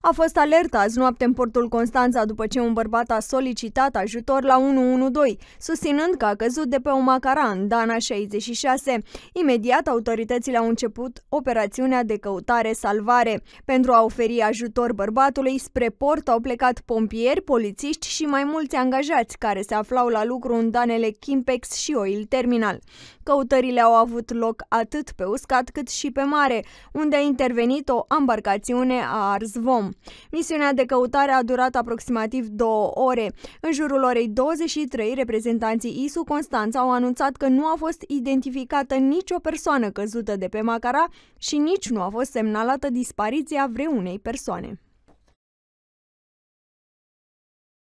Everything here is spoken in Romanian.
A fost alertă azi noapte în portul Constanța după ce un bărbat a solicitat ajutor la 112, susținând că a căzut de pe o macara în Dana 66. Imediat, autoritățile au început operațiunea de căutare-salvare. Pentru a oferi ajutor bărbatului, spre port au plecat pompieri, polițiști și mai mulți angajați care se aflau la lucru în danele Kimpex și Oil Terminal. Căutările au avut loc atât pe uscat cât și pe mare, unde a intervenit o embarcațiune a Arzvom. Misiunea de căutare a durat aproximativ două ore. În jurul orei 23, reprezentanții ISU Constanța au anunțat că nu a fost identificată nicio persoană căzută de pe Macara și nici nu a fost semnalată dispariția vreunei persoane.